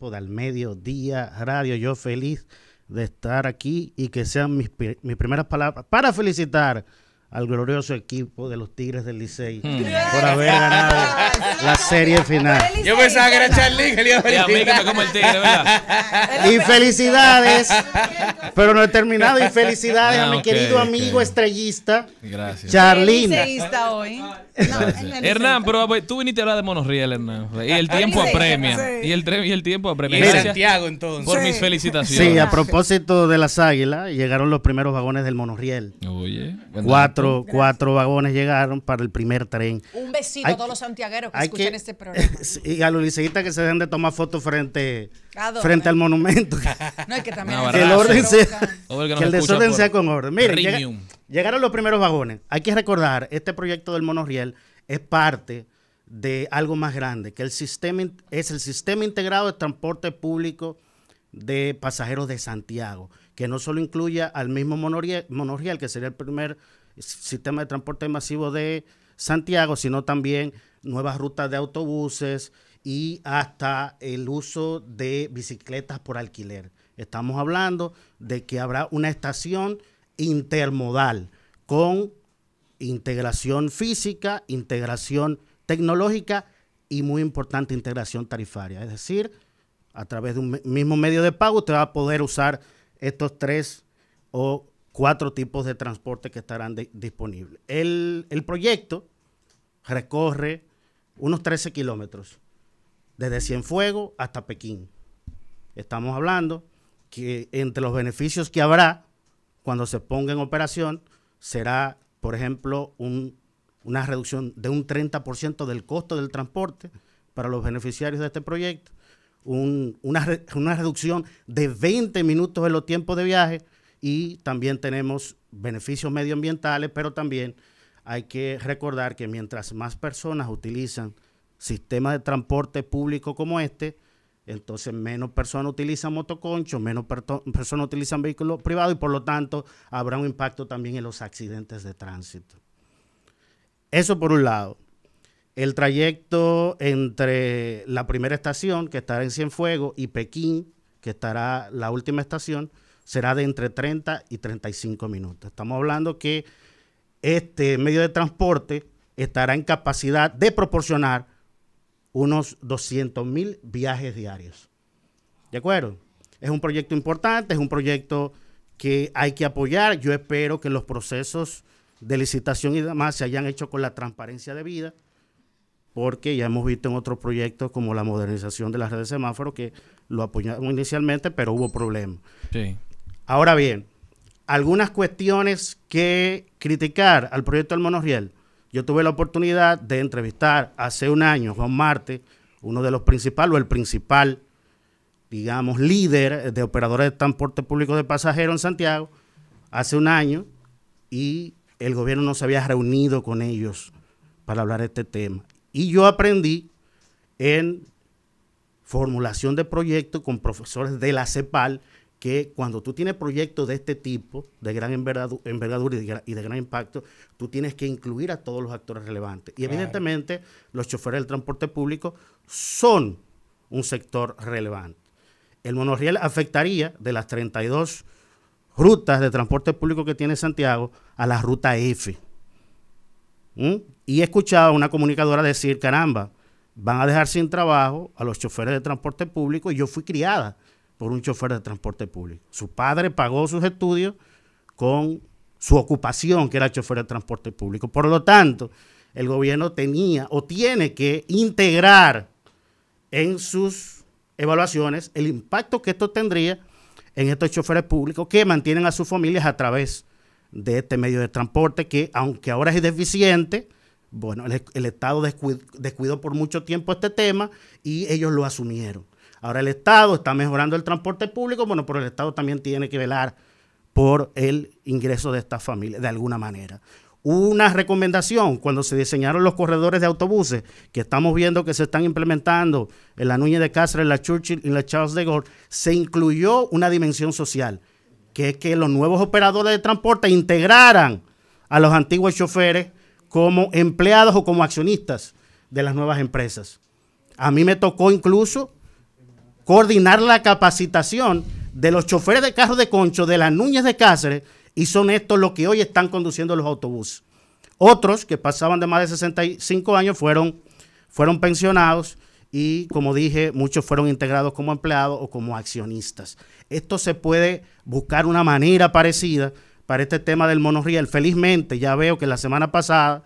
del Al Mediodía Radio. Yo feliz de estar aquí y que sean mis, mis primeras palabras para felicitar al glorioso equipo de los Tigres del Licey hmm. por haber ganado la serie final. Yo pensaba que era Charlie que le iba a felicitar. Y felicidades, pero no he terminado. Y felicidades a ah, mi querido amigo estrellista, Gracias. hoy. Hernán, pero pues, tú viniste a hablar de monorriel, Hernán. Y el tiempo apremia. Y, el, y el tiempo apremia. Y Santiago, entonces. Por mis felicitaciones. Sí, a propósito de las águilas, llegaron los primeros vagones del monorriel. Oye. Cuatro cuatro, vagones llegaron para el primer tren. Un besito a todos los santiagueros que escuchan este programa. Y a los liceístas que se dejen de tomar fotos frente, frente al monumento. no, que también... el, que el desorden sea con orden. Miren, llegaron los primeros vagones. Hay que recordar, este proyecto del monorriel es parte de algo más grande, que el sistema es el sistema integrado de transporte público de pasajeros de Santiago, que no solo incluya al mismo monorriel que sería el primer sistema de transporte masivo de Santiago, sino también nuevas rutas de autobuses y hasta el uso de bicicletas por alquiler. Estamos hablando de que habrá una estación intermodal con integración física, integración tecnológica y muy importante integración tarifaria. Es decir, a través de un mismo medio de pago usted va a poder usar estos tres o cuatro tipos de transporte que estarán disponibles. El, proyecto recorre unos 13 kilómetros, desde Cienfuegos hasta Pekín. Estamos hablando que entre los beneficios que habrá cuando se ponga en operación será, por ejemplo, una reducción de un 30% del costo del transporte para los beneficiarios de este proyecto, una, una reducción de 20 minutos en los tiempos de viaje, y también tenemos beneficios medioambientales, pero también hay que recordar que mientras más personas utilizan sistemas de transporte público como este, entonces menos personas utilizan motoconchos, menos personas utilizan vehículos privados y por lo tanto habrá un impacto también en los accidentes de tránsito. Eso por un lado. El trayecto entre la primera estación, que estará en Cienfuegos, y Pekín, que estará la última estación, será de entre 30 y 35 minutos. Estamos hablando que este medio de transporte estará en capacidad de proporcionar unos 200 mil viajes diarios. ¿De acuerdo? Es un proyecto importante, es un proyecto que hay que apoyar. Yo espero que los procesos de licitación y demás se hayan hecho con la transparencia debida, porque ya hemos visto en otros proyectos como la modernización de las redes de semáforo que lo apoyamos inicialmente, pero hubo problemas. Sí. Ahora bien, algunas cuestiones que criticar al proyecto del monorriel. Yo tuve la oportunidad de entrevistar hace un año a Juan Marte, uno de los principales o el principal, digamos, líder de operadores de transporte público de pasajeros en Santiago, hace un año, y el gobierno no se había reunido con ellos para hablar de este tema. Y yo aprendí en formulación de proyectos con profesores de la CEPAL que cuando tú tienes proyectos de este tipo, de gran envergadura y de gran impacto, tú tienes que incluir a todos los actores relevantes. Y evidentemente los choferes del transporte público son un sector relevante. El monorriel afectaría de las 32 rutas de transporte público que tiene Santiago a la ruta F. ¿Mm? Y he escuchado a una comunicadora decir, caramba, van a dejar sin trabajo a los choferes de transporte público y yo fui criada por un chofer de transporte público. Su padre pagó sus estudios con su ocupación, que era chofer de transporte público. Por lo tanto, el gobierno tenía o tiene que integrar en sus evaluaciones el impacto que esto tendría en estos choferes públicos que mantienen a sus familias a través de este medio de transporte que, aunque ahora es deficiente, bueno, el, Estado descuidó por mucho tiempo este tema y ellos lo asumieron. Ahora el Estado está mejorando el transporte público, bueno, pero el Estado también tiene que velar por el ingreso de estas familias, de alguna manera. Una recomendación, cuando se diseñaron los corredores de autobuses, que estamos viendo que se están implementando en la Núñez de Cáceres, en la Churchill y en la Charles de Gaulle, se incluyó una dimensión social, que es que los nuevos operadores de transporte integraran a los antiguos choferes como empleados o como accionistas de las nuevas empresas. A mí me tocó incluso coordinar la capacitación de los choferes de carros de concho de las Núñez de Cáceres y son estos los que hoy están conduciendo los autobuses. Otros que pasaban de más de 65 años fueron, fueron pensionados y, como dije, muchos fueron integrados como empleados o como accionistas. Esto se puede buscar una manera parecida para este tema del monorriel. Felizmente, ya veo que la semana pasada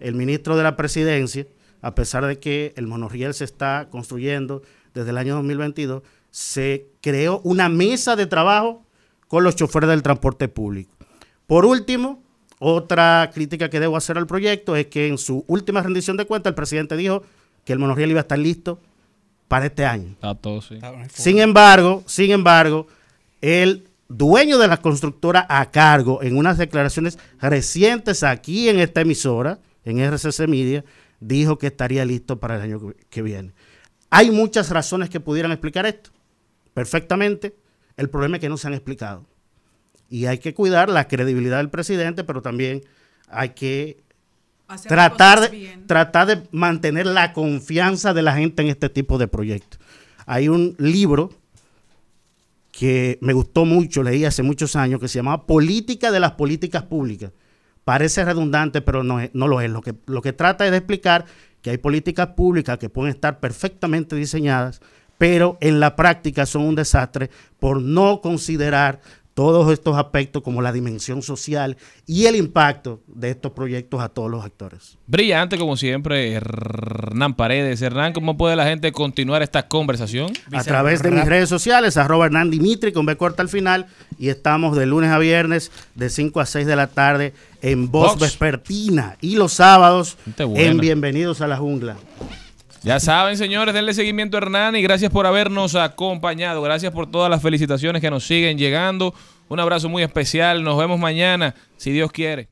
el ministro de la presidencia, a pesar de que el monorriel se está construyendo desde el año 2022, se creó una mesa de trabajo con los choferes del transporte público. Por último, otra crítica que debo hacer al proyecto es que en su última rendición de cuentas el presidente dijo que el monorriel iba a estar listo para este año. Está todo, sí. Sin embargo, sin embargo, el dueño de la constructora a cargo en unas declaraciones recientes aquí en esta emisora, en RCC Media, dijo que estaría listo para el año que viene. Hay muchas razones que pudieran explicar esto, perfectamente. El problema es que no se han explicado. Y hay que cuidar la credibilidad del presidente, pero también hay que tratar de, tratar de mantener la confianza de la gente en este tipo de proyectos. Hay un libro que me gustó mucho, leí hace muchos años, que se llamaba Política de las Políticas Públicas. Parece redundante, pero no, no lo es. Lo que, lo que trata es de explicar que hay políticas públicas que pueden estar perfectamente diseñadas, pero en la práctica son un desastre por no considerar todos estos aspectos como la dimensión social y el impacto de estos proyectos a todos los actores. Brillante como siempre, Hernán Paredes. Hernán, ¿cómo puede la gente continuar esta conversación? A través de mis redes sociales, arroba Hernán Dimitri con B corta al final y estamos de lunes a viernes de 5 a 6 de la tarde en Voz Vespertina y los sábados en Bienvenidos a la Jungla. Ya saben, señores, denle seguimiento a Hernán y gracias por habernos acompañado. Gracias por todas las felicitaciones que nos siguen llegando. Un abrazo muy especial. Nos vemos mañana, si Dios quiere.